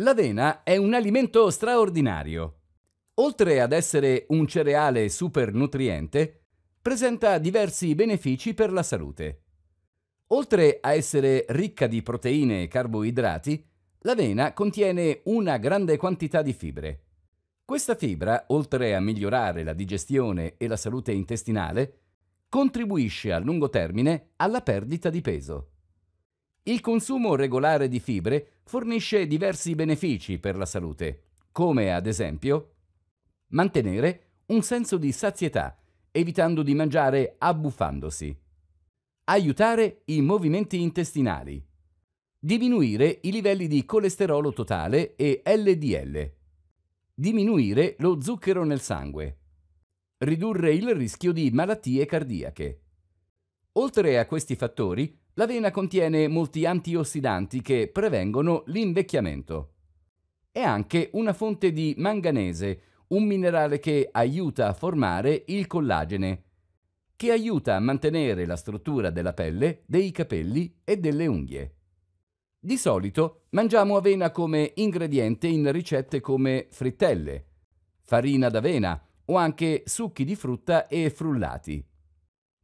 L'avena è un alimento straordinario. Oltre ad essere un cereale super nutriente, presenta diversi benefici per la salute. Oltre a essere ricca di proteine e carboidrati, l'avena contiene una grande quantità di fibre. Questa fibra, oltre a migliorare la digestione e la salute intestinale, contribuisce a lungo termine alla perdita di peso. Il consumo regolare di fibre fornisce diversi benefici per la salute, come ad esempio mantenere un senso di sazietà, evitando di mangiare abbuffandosi, aiutare i movimenti intestinali, diminuire i livelli di colesterolo totale e LDL, diminuire lo zucchero nel sangue, ridurre il rischio di malattie cardiache. Oltre a questi fattori, L'avena contiene molti antiossidanti che prevengono l'invecchiamento. È anche una fonte di manganese, un minerale che aiuta a formare il collagene, che aiuta a mantenere la struttura della pelle, dei capelli e delle unghie. Di solito mangiamo avena come ingrediente in ricette come frittelle, farina d'avena o anche succhi di frutta e frullati.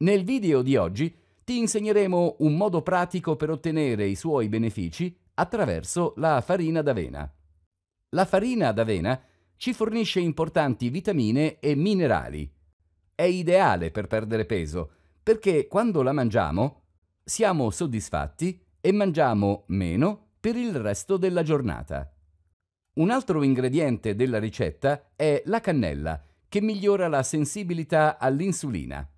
Nel video di oggi ti insegneremo un modo pratico per ottenere i suoi benefici attraverso la farina d'avena. La farina d'avena ci fornisce importanti vitamine e minerali. È ideale per perdere peso perché quando la mangiamo siamo soddisfatti e mangiamo meno per il resto della giornata. Un altro ingrediente della ricetta è la cannella, che migliora la sensibilità all'insulina.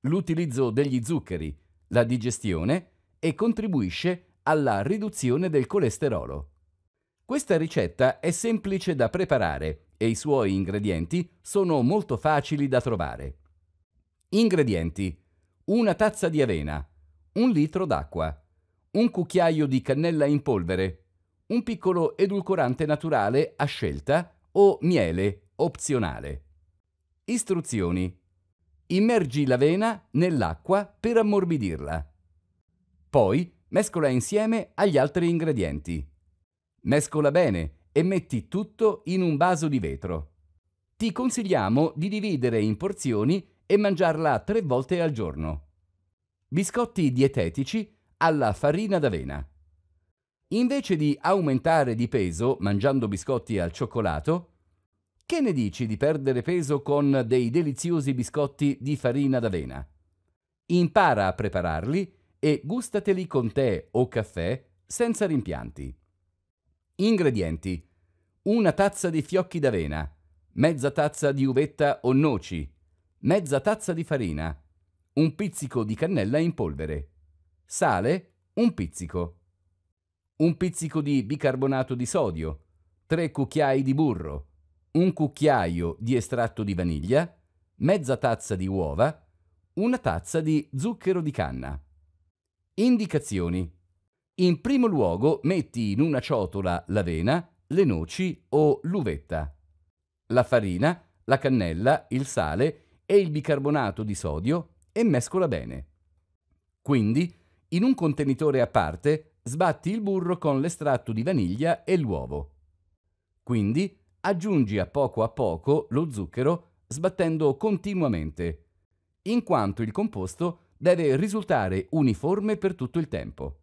L'utilizzo degli zuccheri, la digestione e contribuisce alla riduzione del colesterolo. Questa ricetta è semplice da preparare e i suoi ingredienti sono molto facili da trovare. Ingredienti: una tazza di avena, un litro d'acqua, un cucchiaio di cannella in polvere, un piccolo edulcorante naturale a scelta o miele opzionale. Istruzioni: Immergi la vena nell'acqua per ammorbidirla. Poi mescola insieme agli altri ingredienti. Mescola bene e metti tutto in un vaso di vetro. Ti consigliamo di dividere in porzioni e mangiarla tre volte al giorno. Biscotti dietetici alla farina d'avena. Invece di aumentare di peso mangiando biscotti al cioccolato, che ne dici di perdere peso con dei deliziosi biscotti di farina d'avena? Impara a prepararli e gustateli con tè o caffè senza rimpianti. Ingredienti: una tazza di fiocchi d'avena, mezza tazza di uvetta o noci, mezza tazza di farina, un pizzico di cannella in polvere, sale, un pizzico, un pizzico di bicarbonato di sodio, tre cucchiai di burro, un cucchiaio di estratto di vaniglia, mezza tazza di uova, una tazza di zucchero di canna. Indicazioni. In primo luogo metti in una ciotola l'avena, le noci o l'uvetta, la farina, la cannella, il sale e il bicarbonato di sodio e mescola bene. Quindi, in un contenitore a parte, sbatti il burro con l'estratto di vaniglia e l'uovo. Quindi, aggiungi a poco a poco lo zucchero sbattendo continuamente, in quanto il composto deve risultare uniforme per tutto il tempo.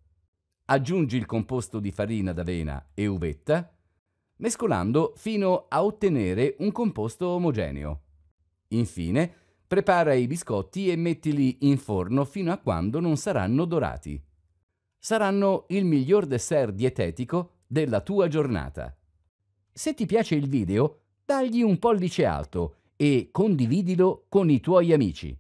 Aggiungi il composto di farina d'avena e uvetta, mescolando fino a ottenere un composto omogeneo. Infine, prepara i biscotti e mettili in forno fino a quando non saranno dorati. Saranno il miglior dessert dietetico della tua giornata. Se ti piace il video, dagli un pollice alto e condividilo con i tuoi amici.